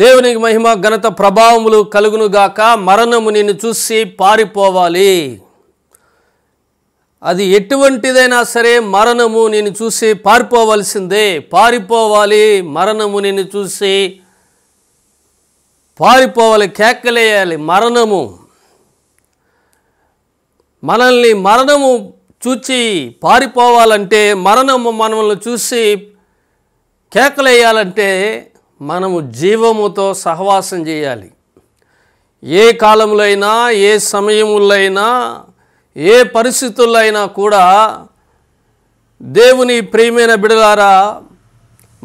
దేవునికి మహిమ ఘనత ప్రభావములు కలుగునుగాక మరణము నిన్ను చూసి పారిపోవాలి అది ఎటువంటిదైనా సరే మరణము నేను చూసి పారిపోవలసిందే పారిపోవాలి మరణము నిన్ను చూసి పారిపోవాలి కేకలేయాలి మరణము మనల్ని మరణము చూచి పారిపోవాలంటే మరణము మనల్ని చూసి కేకలేయాలంటే మనము జీవముతో సహవాసం చేయాలి ఏ కాలంలో అయినా ఏ సమయములో అయినా ఏ పరిస్థితుల్లో అయినా కూడా దేవుని ప్రియమైన బిడలారా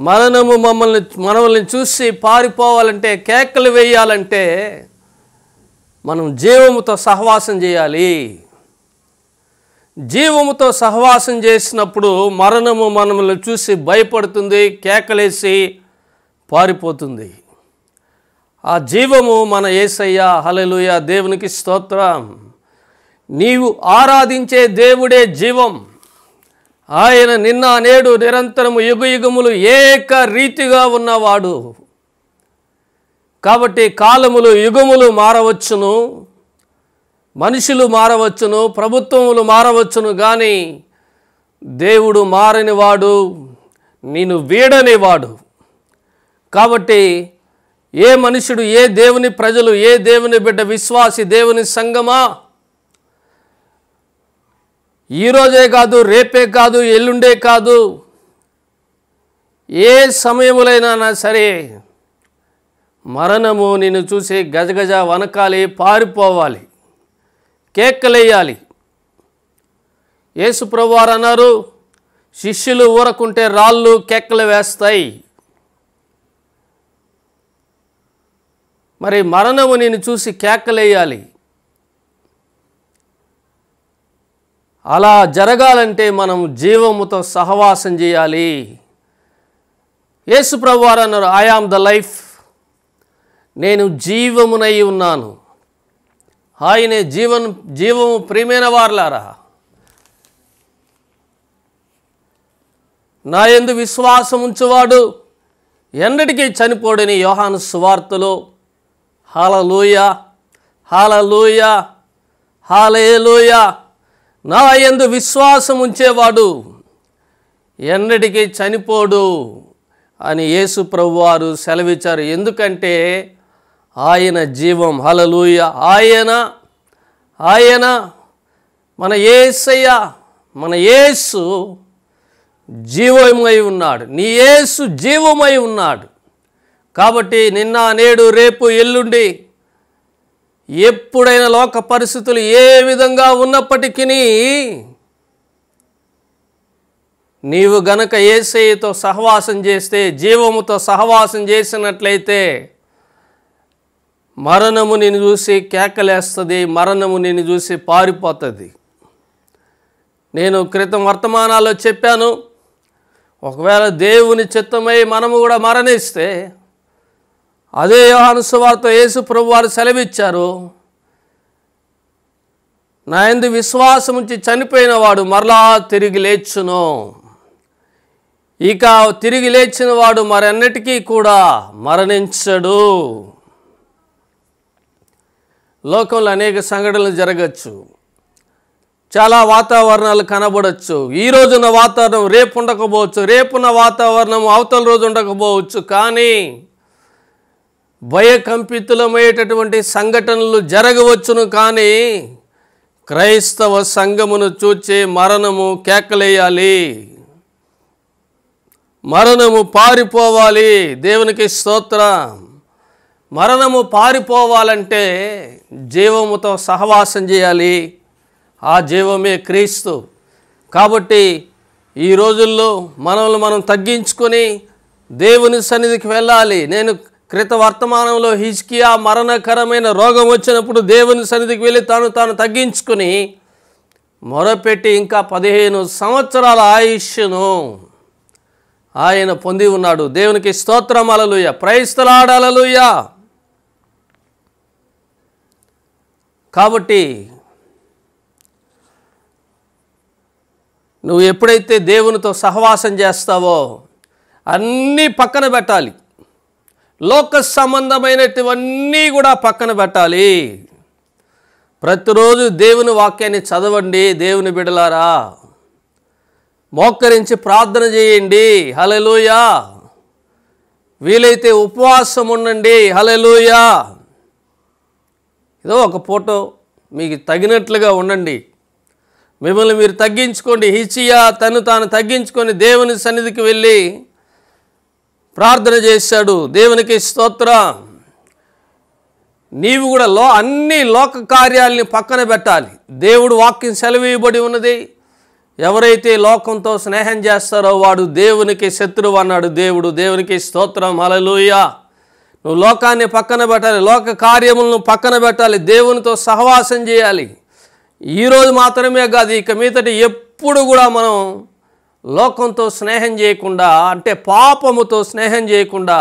మరణము మమ్మల్ని మనల్ని చూసి పారిపోవాలంటే కేకలు వేయాలంటే మనం జీవముతో సహవాసం చేయాలి జీవముతో సహవాసం చేసినప్పుడు మరణము మనల్ని చూసి భయపడుతుంది కేకలేసి పారిపోతుంది ఆ జీవము మన ఏసయ్య హలలుయ దేవునికి స్తోత్రం నీవు ఆరాధించే దేవుడే జీవం ఆయన నిన్న నేడు నిరంతరము యుగ యుగములు ఏక రీతిగా ఉన్నవాడు కాబట్టి కాలములు యుగములు మారవచ్చును మనుషులు మారవచ్చును ప్రభుత్వములు మారవచ్చును కానీ దేవుడు మారనివాడు నేను వీడనివాడు కాబట్టి ఏ మనుషుడు ఏ దేవుని ప్రజలు ఏ దేవుని బిడ్డ విశ్వాసి దేవుని సంగమా ఈరోజే కాదు రేపే కాదు ఎల్లుండే కాదు ఏ సమయములైనా సరే మరణము నిన్ను చూసి గజగజ వనకాలి పారిపోవాలి కేక్కలేయాలి యేసు ప్రభువారు అన్నారు శిష్యులు ఊరకుంటే రాళ్ళు కేక్కలు వేస్తాయి మరి మరణము నేను చూసి కేకలేయాలి అలా జరగాలంటే మనం జీవముతో సహవాసం చేయాలి యేసు ప్రభువారు అన్నారు ఐ ఆమ్ ద లైఫ్ నేను జీవమునై ఉన్నాను ఆయనే జీవన్ జీవము ప్రియమైన వార్లారా నా ఎందు విశ్వాసం ఉంచువాడు ఎన్నటికీ చనిపోడని యోహాను సువార్తలో హాలలూయ హాలలూయ హాలేలూయ నా ఎందు విశ్వాసం ఉంచేవాడు ఎన్నటికీ చనిపోడు అని యేసు ప్రభువారు సెలవిచ్చారు ఎందుకంటే ఆయన జీవం హలలుయ ఆయన ఆయన మన ఏసయ్య మన యేసు జీవమై ఉన్నాడు నీ ఏసు జీవమై ఉన్నాడు కాబట్టి నిన్న నేడు రేపు ఎల్లుండి ఎప్పుడైనా లోక పరిస్థితులు ఏ విధంగా ఉన్నప్పటికీ నీవు గనక ఏసయ్యతో సహవాసం చేస్తే జీవముతో సహవాసం చేసినట్లయితే మరణము నేను చూసి కేకలేస్తుంది మరణము నేను చూసి పారిపోతుంది నేను క్రితం వర్తమానాల్లో చెప్పాను ఒకవేళ దేవుని చిత్తమై మనము కూడా మరణిస్తే అదే వార్త యేసు ప్రభు వారు సెలవిచ్చారు నా ఎందు విశ్వాసం ఉంచి చనిపోయిన వాడు మరలా తిరిగి లేచును ఇక తిరిగి లేచిన వాడు మరెన్నటికీ కూడా మరణించడు లోకంలో అనేక సంఘటనలు జరగచ్చు చాలా వాతావరణాలు కనబడచ్చు ఈ రోజున వాతావరణం రేపు ఉండకపోవచ్చు రేపున్న వాతావరణం అవతల రోజు ఉండకపోవచ్చు కానీ భయకంపితులమయ్యేటటువంటి సంఘటనలు జరగవచ్చును కానీ క్రైస్తవ సంఘమును చూచే మరణము కేకలేయాలి మరణము పారిపోవాలి దేవునికి స్తోత్రం మరణము పారిపోవాలంటే జీవముతో సహవాసం చేయాలి ఆ జీవమే క్రీస్తు కాబట్టి ఈ రోజుల్లో మనల్ని మనం తగ్గించుకొని దేవుని సన్నిధికి వెళ్ళాలి నేను క్రిత వర్తమానంలో హిజ్కియా మరణకరమైన రోగం వచ్చినప్పుడు దేవుని సన్నిధికి వెళ్ళి తాను తాను తగ్గించుకుని మొరపెట్టి ఇంకా పదిహేను సంవత్సరాల ఆయుష్యను ఆయన పొంది ఉన్నాడు దేవునికి స్తోత్రం అలలుయ ప్రైస్తలాడలలుయ కాబట్టి నువ్వు ఎప్పుడైతే దేవునితో సహవాసం చేస్తావో అన్నీ పక్కన పెట్టాలి లోక సంబంధమైనటివన్నీ కూడా పక్కన పెట్టాలి ప్రతిరోజు దేవుని వాక్యాన్ని చదవండి దేవుని బిడలారా మోక్కరించి ప్రార్థన చేయండి హలలుయా వీలైతే ఉపవాసం ఉండండి హలలుయా ఏదో ఒక ఫోటో మీకు తగినట్లుగా ఉండండి మిమ్మల్ని మీరు తగ్గించుకోండి హిచియా తను తాను తగ్గించుకొని దేవుని సన్నిధికి వెళ్ళి ప్రార్థన చేశాడు దేవునికి స్తోత్ర నీవు కూడా లో అన్ని లోక కార్యాలని పక్కన పెట్టాలి దేవుడు వాక్యం సెలవేయబడి ఉన్నది ఎవరైతే లోకంతో స్నేహం చేస్తారో వాడు దేవునికి శత్రువు అన్నాడు దేవుడు దేవునికి స్తోత్రం అలలుయ నువ్వు లోకాన్ని పక్కన పెట్టాలి లోక కార్యములను పక్కన పెట్టాలి దేవునితో సహవాసం చేయాలి ఈరోజు మాత్రమే కాదు ఇక మీదటి ఎప్పుడు కూడా మనం లోకంతో స్నేహం చేయకుండా అంటే పాపముతో స్నేహం చేయకుండా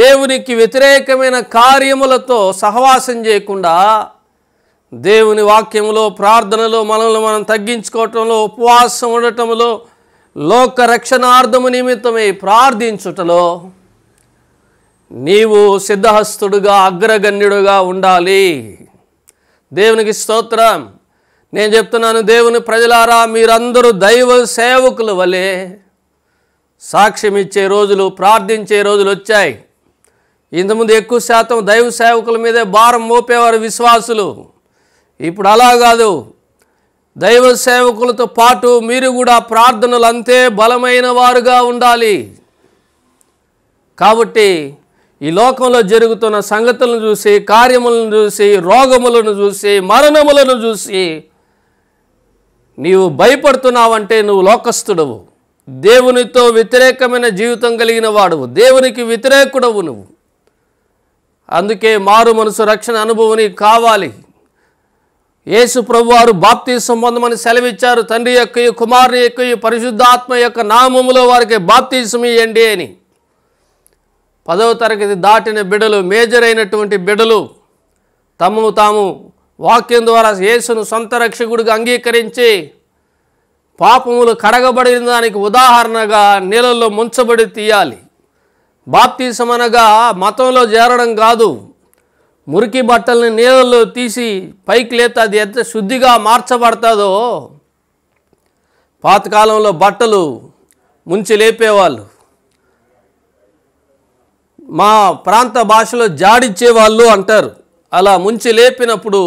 దేవునికి వ్యతిరేకమైన కార్యములతో సహవాసం చేయకుండా దేవుని వాక్యములో ప్రార్థనలో మనల్ని మనం తగ్గించుకోవటంలో ఉపవాసం ఉండటంలో లోక రక్షణార్థము నిమిత్తమై ప్రార్థించుటలో నీవు సిద్ధహస్తుడుగా అగ్రగణ్యుడుగా ఉండాలి దేవునికి స్తోత్రం నేను చెప్తున్నాను దేవుని ప్రజలారా మీరందరూ దైవ సేవకుల వలె సాక్ష్యం ఇచ్చే రోజులు ప్రార్థించే రోజులు వచ్చాయి ఇంతకుముందు ఎక్కువ శాతం దైవ సేవకుల మీదే భారం మోపేవారు విశ్వాసులు ఇప్పుడు అలా కాదు దైవ సేవకులతో పాటు మీరు కూడా ప్రార్థనలు అంతే బలమైన వారుగా ఉండాలి కాబట్టి ఈ లోకంలో జరుగుతున్న సంగతులను చూసి కార్యములను చూసి రోగములను చూసి మరణములను చూసి నీవు భయపడుతున్నావంటే నువ్వు లోకస్తుడవు దేవునితో వ్యతిరేకమైన జీవితం కలిగిన వాడువు దేవునికి వ్యతిరేకుడవు నువ్వు అందుకే మారు మనసు రక్షణ అనుభవం నీకు కావాలి యేసు వారు బాప్తి సంబంధమని సెలవిచ్చారు తండ్రి యొక్క కుమారుని యొక్క పరిశుద్ధాత్మ యొక్క నామములో వారికి బాప్తీసం ఇవ్వండి అని పదవ తరగతి దాటిన బిడలు మేజర్ అయినటువంటి బిడలు తమము తాము వాక్యం ద్వారా యేసును సొంత రక్షకుడిగా అంగీకరించి పాపములు కడగబడిన దానికి ఉదాహరణగా నీళ్ళల్లో ముంచబడి తీయాలి బాప్తీసం అనగా మతంలో చేరడం కాదు మురికి బట్టల్ని నీళ్ళల్లో తీసి పైకి లేత అది ఎంత శుద్ధిగా మార్చబడతాదో పాతకాలంలో బట్టలు ముంచి లేపేవాళ్ళు మా ప్రాంత భాషలో జాడిచ్చేవాళ్ళు అంటారు అలా ముంచి లేపినప్పుడు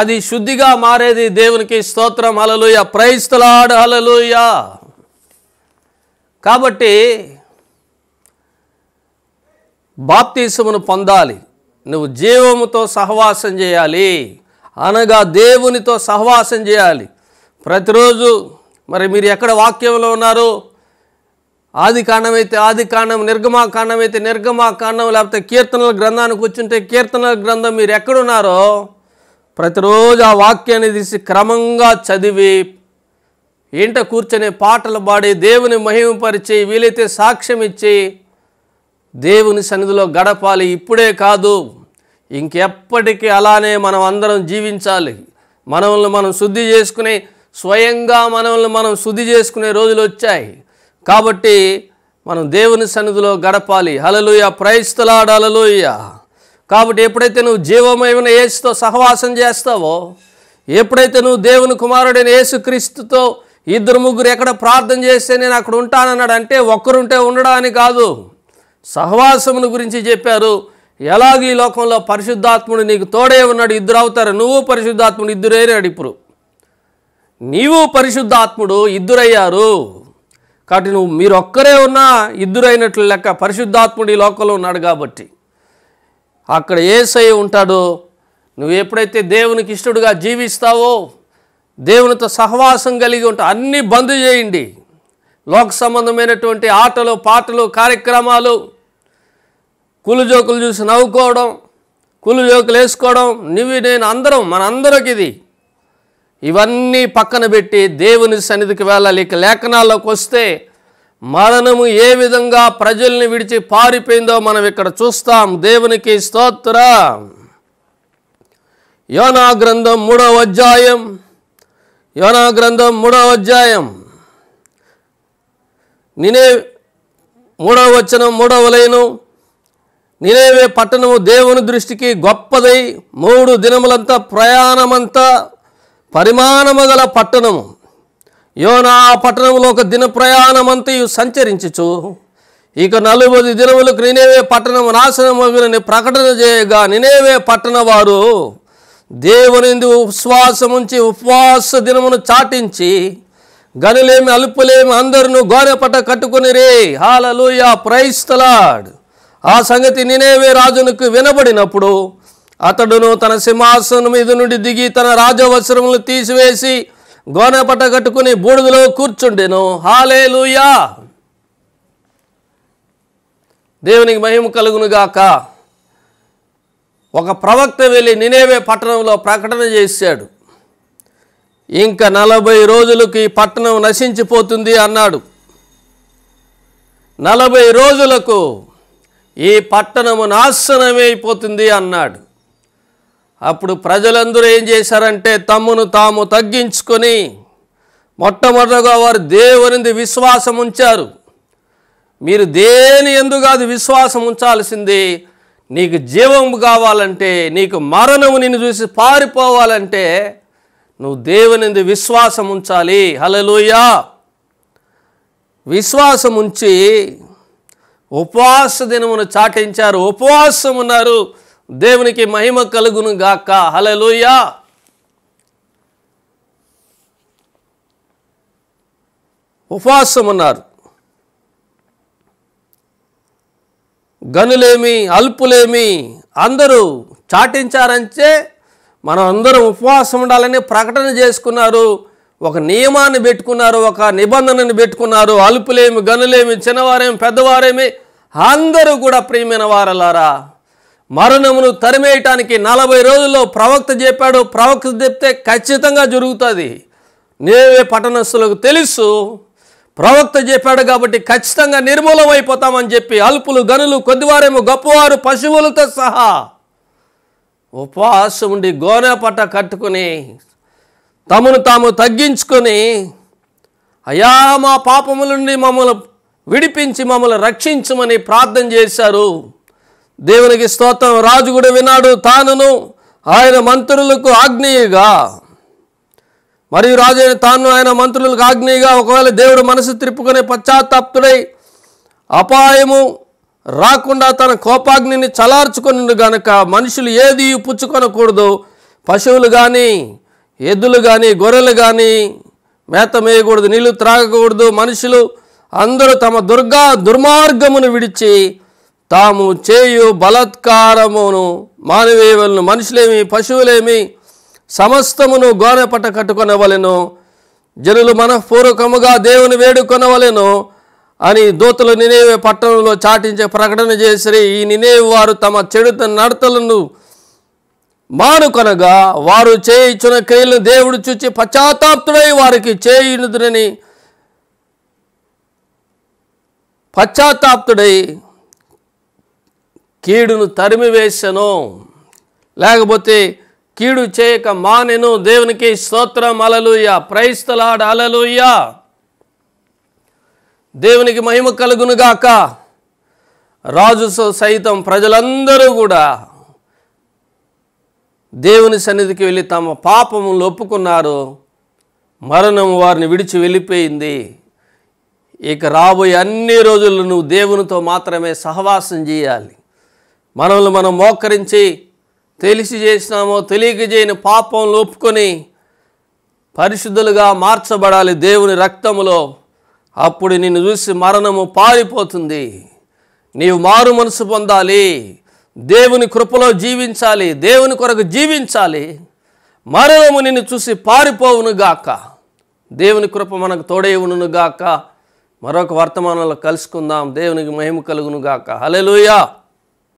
అది శుద్ధిగా మారేది దేవునికి స్తోత్రం అలలుయ ప్రైస్తలాడ్ అలలుయ కాబట్టి బాప్తీసమును పొందాలి నువ్వు జీవముతో సహవాసం చేయాలి అనగా దేవునితో సహవాసం చేయాలి ప్రతిరోజు మరి మీరు ఎక్కడ వాక్యంలో ఉన్నారో ఆది కాండమైతే ఆది కాండం నిర్గమాకాండం అయితే కాండం లేకపోతే కీర్తనల గ్రంథానికి వచ్చింటే కీర్తనల గ్రంథం మీరు ఎక్కడున్నారో ప్రతిరోజు ఆ వాక్యాన్ని తీసి క్రమంగా చదివి ఇంట కూర్చొని పాటలు పాడి దేవుని మహిమపరిచి వీలైతే సాక్ష్యం ఇచ్చి దేవుని సన్నిధిలో గడపాలి ఇప్పుడే కాదు ఇంకెప్పటికీ అలానే మనం అందరం జీవించాలి మనల్ని మనం శుద్ధి చేసుకుని స్వయంగా మనల్ని మనం శుద్ధి చేసుకునే రోజులు వచ్చాయి కాబట్టి మనం దేవుని సన్నిధిలో గడపాలి హలలుయ ప్రయస్తులాడు కాబట్టి ఎప్పుడైతే నువ్వు జీవమైన యేసుతో సహవాసం చేస్తావో ఎప్పుడైతే నువ్వు దేవుని కుమారుడైన యేసుక్రీస్తుతో ఇద్దరు ముగ్గురు ఎక్కడ ప్రార్థన చేస్తే నేను అక్కడ ఉంటానన్నాడు అంటే ఒక్కరుంటే ఉండడాని కాదు సహవాసమును గురించి చెప్పారు ఎలాగో ఈ లోకంలో పరిశుద్ధాత్ముడు నీకు తోడే ఉన్నాడు ఇద్దరు అవుతారు నువ్వు పరిశుద్ధాత్ముడు ఇద్దరేనాడు ఇప్పుడు నీవు పరిశుద్ధాత్ముడు ఇద్దరయ్యారు కాబట్టి నువ్వు మీరు ఒక్కరే ఉన్నా ఇద్దరైనట్లు లెక్క పరిశుద్ధాత్ముడి లోకంలో ఉన్నాడు కాబట్టి అక్కడ ఏసై ఉంటాడో నువ్వు ఎప్పుడైతే దేవునికి ఇష్టడుగా జీవిస్తావో దేవునితో సహవాసం కలిగి ఉంటా అన్నీ బంద్ చేయండి లోక సంబంధమైనటువంటి ఆటలు పాటలు కార్యక్రమాలు కులుజోకులు చూసి నవ్వుకోవడం కులుజోకులు వేసుకోవడం నువ్వు నేను అందరం మనందరికి ఇది ఇవన్నీ పక్కన పెట్టి దేవుని సన్నిధికి వెళ్ళాలి ఇక లేఖనాల్లోకి వస్తే మరణము ఏ విధంగా ప్రజల్ని విడిచి పారిపోయిందో మనం ఇక్కడ చూస్తాం దేవునికి స్తోత్ర యోనా గ్రంథం మూడవ అధ్యాయం యోనా గ్రంథం మూడవ అధ్యాయం నినే మూడవ వచనం మూడవ లైను నినేవే పట్టణము దేవుని దృష్టికి గొప్పదై మూడు దినములంతా ప్రయాణమంతా పరిమాణము గల పట్టణము యోనా పట్టణంలో ఒక దిన ప్రయాణమంతయు సంచరించుచు ఇక నలుబది దినములకు నినేవే పట్టణము నాశనమగునని ప్రకటన చేయగా నినేవే పట్టణ వారు దేవునిందు ఉపశ్వాసముంచి ఉపవాస దినమును చాటించి గనులేమి అలుపులేమి అందరును గోనెపట రే హాలలుయ ప్రైస్తలాడ్ ఆ సంగతి నినేవే రాజునికి వినబడినప్పుడు అతడును తన సింహాసనం మీద నుండి దిగి తన రాజవస్త్రములు తీసివేసి పట్ట కట్టుకుని బూడిదలో కూర్చుండెను హాలే లూయా దేవునికి మహిమ కలుగునుగాక ఒక ప్రవక్త వెళ్ళి నినేవే పట్టణంలో ప్రకటన చేశాడు ఇంకా నలభై రోజులకు ఈ పట్టణం నశించిపోతుంది అన్నాడు నలభై రోజులకు ఈ పట్టణము నాశనమైపోతుంది అన్నాడు అప్పుడు ప్రజలందరూ ఏం చేశారంటే తమ్మును తాము తగ్గించుకొని మొట్టమొదటగా వారు దేవునిది విశ్వాసం ఉంచారు మీరు దేని ఎందుకు అది విశ్వాసం ఉంచాల్సింది నీకు జీవం కావాలంటే నీకు మరణము నిన్ను చూసి పారిపోవాలంటే నువ్వు దేవునిది విశ్వాసం ఉంచాలి హలలుయా విశ్వాసం ఉంచి ఉపవాస దినమును చాటించారు ఉపవాసం ఉన్నారు దేవునికి మహిమ కలుగును గాక హలలుయా ఉపవాసం అన్నారు గనులేమి అల్పులేమి అందరూ చాటించారంటే మనం అందరం ఉపవాసం ఉండాలని ప్రకటన చేసుకున్నారు ఒక నియమాన్ని పెట్టుకున్నారు ఒక నిబంధనని పెట్టుకున్నారు అల్పులేమి గనులేమి చిన్నవారేమి పెద్దవారేమి అందరూ కూడా ప్రియమైన వారలారా మరణమును తరిమేయటానికి నలభై రోజుల్లో ప్రవక్త చెప్పాడు ప్రవక్త చెప్తే ఖచ్చితంగా జరుగుతుంది నేవే పట్టణస్థులకు తెలుసు ప్రవక్త చెప్పాడు కాబట్టి ఖచ్చితంగా నిర్మూలమైపోతామని చెప్పి అల్పులు గనులు కొద్దివారేమో గొప్పవారు పశువులతో సహా ఉపవాసం ఉండి పట్ట కట్టుకుని తమను తాము తగ్గించుకొని అయా మా పాపముల నుండి మమ్మల్ని విడిపించి మమ్మల్ని రక్షించమని ప్రార్థన చేశారు దేవునికి స్తోత్రం రాజు కూడా విన్నాడు తానును ఆయన మంత్రులకు ఆగ్నేయగా మరియు రాజు తాను ఆయన మంత్రులకు ఆగ్నేయగా ఒకవేళ దేవుడు మనసు తిరుపుకునే పశ్చాత్తాప్తుడై అపాయము రాకుండా తన కోపాగ్నిని చలార్చుకుని గనక మనుషులు ఏది పుచ్చుకొనకూడదు పశువులు కానీ ఎద్దులు కానీ గొర్రెలు కానీ మేత మేయకూడదు నీళ్లు త్రాగకూడదు మనుషులు అందరూ తమ దుర్గా దుర్మార్గమును విడిచి తాము చేయు బలత్కారమును మానవీయులను మనుషులేమి పశువులేమి సమస్తమును గోనపట కట్టుకొనవలెను జనులు మనఃపూర్వకముగా దేవుని వేడుకొనవలెను అని దూతలు నినేవే పట్టణంలో చాటించే ప్రకటన చేసిరి ఈ నినేవి వారు తమ చెడుత నడతలను మానుకొనగా వారు చేయించిన క్రియలను దేవుడు చూచి పశ్చాత్తాప్తుడై వారికి చేయునుదునని పశ్చాత్తాప్తుడై కీడును తరిమివేశను లేకపోతే కీడు చేయక మానెను దేవునికి స్తోత్రం అలలుయ ప్రైస్తలాడ అలలుయ్య దేవునికి మహిమ కలుగునుగాక రాజు సైతం ప్రజలందరూ కూడా దేవుని సన్నిధికి వెళ్ళి తమ పాపములు ఒప్పుకున్నారు మరణం వారిని విడిచి వెళ్ళిపోయింది ఇక రాబోయే అన్ని రోజులు నువ్వు దేవునితో మాత్రమే సహవాసం చేయాలి మనల్ని మనం మోకరించి తెలిసి చేసినామో తెలియజేయని పాపం లోపుకొని పరిశుద్ధులుగా మార్చబడాలి దేవుని రక్తములో అప్పుడు నిన్ను చూసి మరణము పారిపోతుంది నీవు మారు మనసు పొందాలి దేవుని కృపలో జీవించాలి దేవుని కొరకు జీవించాలి మరణము నిన్ను చూసి పారిపోవును గాక దేవుని కృప మనకు తోడేవును గాక మరొక వర్తమానంలో కలుసుకుందాం దేవునికి మహిమ కలుగును గాక హలెలుయా